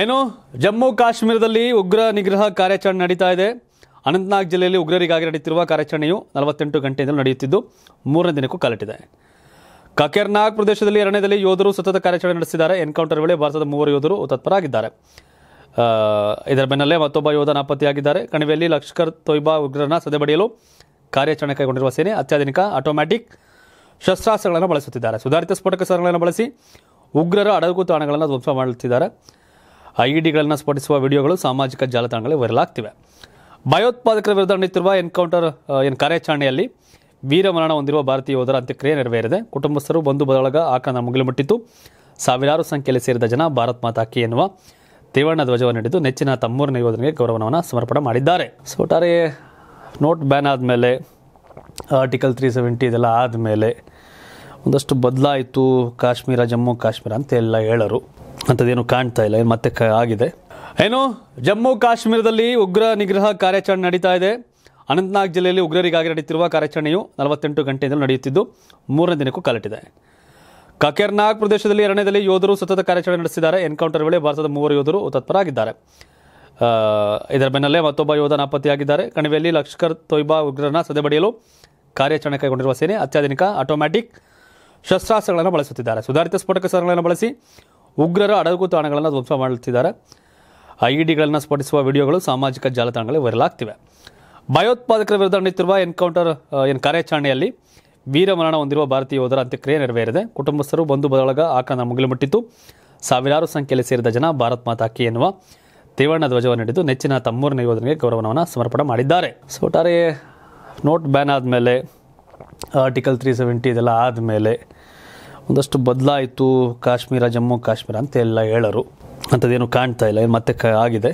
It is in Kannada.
ಏನು ಜಮ್ಮು ಕಾಶ್ಮೀರದಲ್ಲಿ ಉಗ್ರ ನಿಗ್ರಹ ಕಾರ್ಯಾಚರಣೆ ನಡೀತಾ ಇದೆ ಅನಂತನಾಗ್ ಜಿಲ್ಲೆಯಲ್ಲಿ ಉಗ್ರರಿಗಾಗಿ ನಡೆಯುತ್ತಿರುವ ಕಾರ್ಯಾಚರಣೆಯು ನಲವತ್ತೆಂಟು ಗಂಟೆಯಿಂದಲೂ ನಡೆಯುತ್ತಿದ್ದು ಮೂರನೇ ದಿನಕ್ಕೂ ಕಲಟಿದೆ ಕಕೆರ್ನಾಗ್ ಪ್ರದೇಶದಲ್ಲಿ ಎರಡನೇದಲ್ಲಿ ಯೋಧರು ಸತತ ಕಾರ್ಯಾಚರಣೆ ನಡೆಸಿದ್ದಾರೆ ಎನ್ಕೌಂಟರ್ ವೇಳೆ ಭಾರತದ ಮೂವರು ಯೋಧರು ಆಗಿದ್ದಾರೆ ಇದರ ಬೆನ್ನಲ್ಲೇ ಮತ್ತೊಬ್ಬ ಯೋಧ ನಾಪತ್ತೆಯಾಗಿದ್ದಾರೆ ಕಣಿವೆಯಲ್ಲಿ ಲಷ್ಕರ್ ತೊಯ್ಬಾ ಉಗ್ರರನ್ನ ಸದೆಬಡಿಯಲು ಕಾರ್ಯಾಚರಣೆ ಕೈಗೊಂಡಿರುವ ಸೇನೆ ಅತ್ಯಾಧುನಿಕ ಆಟೋಮ್ಯಾಟಿಕ್ ಶಸ್ತ್ರಾಸ್ತ್ರಗಳನ್ನು ಬಳಸುತ್ತಿದ್ದಾರೆ ಸುಧಾರಿತ ಸ್ಫೋಟಕ ಸಾಧನಗಳನ್ನು ಬಳಸಿ ಉಗ್ರರ ಅಡಗು ತಾಣಗಳನ್ನು ಧ್ವಂಸ ಮಾಡುತ್ತಿದ್ದಾರೆ ಐಇಡಿಗಳನ್ನು ಸ್ಫೋಟಿಸುವ ವಿಡಿಯೋಗಳು ಸಾಮಾಜಿಕ ಜಾಲತಾಣಗಳಲ್ಲಿ ವೈರಲ್ ಆಗ್ತಿವೆ ಭಯೋತ್ಪಾದಕರ ವಿರುದ್ಧ ನಡೆಯುತ್ತಿರುವ ಎನ್ಕೌಂಟರ್ ಏನು ಕಾರ್ಯಾಚರಣೆಯಲ್ಲಿ ವೀರಮರಣ ಹೊಂದಿರುವ ಭಾರತೀಯ ಯೋಧರ ಅಂತ್ಯಕ್ರಿಯೆ ನೆರವೇರಿದೆ ಕುಟುಂಬಸ್ಥರು ಬಂಧು ಬಳಗ ಆಕಾನ ಮುಗಿಲು ಮುಟ್ಟಿತು ಸಾವಿರಾರು ಸಂಖ್ಯೆಯಲ್ಲಿ ಸೇರಿದ ಜನ ಭಾರತ್ ಮಾತಾಕಿ ಎನ್ನುವ ತ್ರಿವರ್ಣ ಧ್ವಜವನ್ನು ಹಿಡಿದು ನೆಚ್ಚಿನ ತಮ್ಮೂರಿನ ಯೋಧರಿಗೆ ಗೌರವವನ್ನು ಸಮರ್ಪಣೆ ಮಾಡಿದ್ದಾರೆ ಸೊ ಒಟ್ಟಾರೆ ನೋಟ್ ಬ್ಯಾನ್ ಆದಮೇಲೆ ಆರ್ಟಿಕಲ್ ತ್ರೀ ಸೆವೆಂಟಿ ಇದೆಲ್ಲ ಆದಮೇಲೆ ಒಂದಷ್ಟು ಬದಲಾಯಿತು ಕಾಶ್ಮೀರ ಜಮ್ಮು ಕಾಶ್ಮೀರ ಅಂತ ಎಲ್ಲ ಹೇಳರು ಅಂಥದ್ದೇನು ಕಾಣ್ತಾ ಇಲ್ಲ ಏನು ಮತ್ತೆ ಆಗಿದೆ ಏನು ಜಮ್ಮು ಕಾಶ್ಮೀರದಲ್ಲಿ ಉಗ್ರ ನಿಗ್ರಹ ಕಾರ್ಯಾಚರಣೆ ನಡೀತಾ ಇದೆ ಅನಂತನಾಗ್ ಜಿಲ್ಲೆಯಲ್ಲಿ ಉಗ್ರರಿಗಾಗಿ ನಡೆಯುತ್ತಿರುವ ಕಾರ್ಯಾಚರಣೆಯು ನಲವತ್ತೆಂಟು ಗಂಟೆಯಿಂದಲೂ ನಡೆಯುತ್ತಿದ್ದು ಮೂರನೇ ದಿನಕ್ಕೂ ಕಾಲಿಟ್ಟಿದೆ ಕಕೇರ್ನಾಗ್ ಪ್ರದೇಶದಲ್ಲಿ ಎರಡನೇದಲ್ಲಿ ಯೋಧರು ಸತತ ಕಾರ್ಯಾಚರಣೆ ನಡೆಸಿದ್ದಾರೆ ಎನ್ಕೌಂಟರ್ ವೇಳೆ ಭಾರತದ ಮೂವರು ಯೋಧರು ತತ್ಪರಾಗಿದ್ದಾರೆ ಇದರ ಬೆನ್ನಲ್ಲೇ ಮತ್ತೊಬ್ಬ ಯೋಧ ನಾಪತ್ತೆಯಾಗಿದ್ದಾರೆ ಕಣಿವೆಯಲ್ಲಿ ಲಷ್ಕರ್ ತೊಯ್ಬಾ ಉಗ್ರರನ್ನ ಸದೆಬಡಿಯಲು ಕಾರ್ಯಾಚರಣೆ ಕೈಗೊಂಡಿರುವ ಸೇನೆ ಅತ್ಯಾಧುನಿಕ ಆಟೋಮ್ಯಾಟಿಕ್ ಶಸ್ತ್ರಾಸ್ತ್ರಗಳನ್ನು ಬಳಸುತ್ತಿದ್ದಾರೆ ಸುಧಾರಿತ ಸ್ಫೋಟಕ ಸ್ಥಳಗಳನ್ನು ಬಳಸಿ ಉಗ್ರರ ಅಡಗು ತಾಣಗಳನ್ನು ಧ್ವಂಸ ಮಾಡುತ್ತಿದ್ದಾರೆ ಐ ಡಿಗಳನ್ನು ಸ್ಫೋಟಿಸುವ ವಿಡಿಯೋಗಳು ಸಾಮಾಜಿಕ ಜಾಲತಾಣಗಳಲ್ಲಿ ವೈರಲ್ ಆಗ್ತಿವೆ ಭಯೋತ್ಪಾದಕರ ವಿರುದ್ಧ ನಡೆಯುತ್ತಿರುವ ಎನ್ಕೌಂಟರ್ ಏನು ಕಾರ್ಯಾಚರಣೆಯಲ್ಲಿ ವೀರಮರಣ ಹೊಂದಿರುವ ಭಾರತೀಯ ಯೋಧರ ಅಂತ್ಯಕ್ರಿಯೆ ನೆರವೇರಿದೆ ಕುಟುಂಬಸ್ಥರು ಬಂಧು ಬದಲಾಗ ಆಕನ ಮುಗಿಲು ಮುಟ್ಟಿತು ಸಾವಿರಾರು ಸಂಖ್ಯೆಯಲ್ಲಿ ಸೇರಿದ ಜನ ಭಾರತ್ ಮಾತಾಕಿ ಎನ್ನುವ ತ್ರಿವರ್ಣ ಧ್ವಜವನ್ನು ಹಿಡಿದು ನೆಚ್ಚಿನ ತಮ್ಮೂರಿನ ಯೋಧನಿಗೆ ಗೌರವವನ್ನು ಸಮರ್ಪಣೆ ಮಾಡಿದ್ದಾರೆ ಸೊ ಒಟ್ಟಾರೆ ನೋಟ್ ಬ್ಯಾನ್ ಆದಮೇಲೆ ಆರ್ಟಿಕಲ್ ತ್ರೀ ಸೆವೆಂಟಿ ಇದೆಲ್ಲ ಆದಮೇಲೆ ಒಂದಷ್ಟು ಬದಲಾಯಿತು ಕಾಶ್ಮೀರ ಜಮ್ಮು ಕಾಶ್ಮೀರ ಅಂತ ಎಲ್ಲ ಹೇಳೋರು ಅಂಥದ್ದೇನು ಕಾಣ್ತಾ ಇಲ್ಲ ಮತ್ತೆ ಕ ಆಗಿದೆ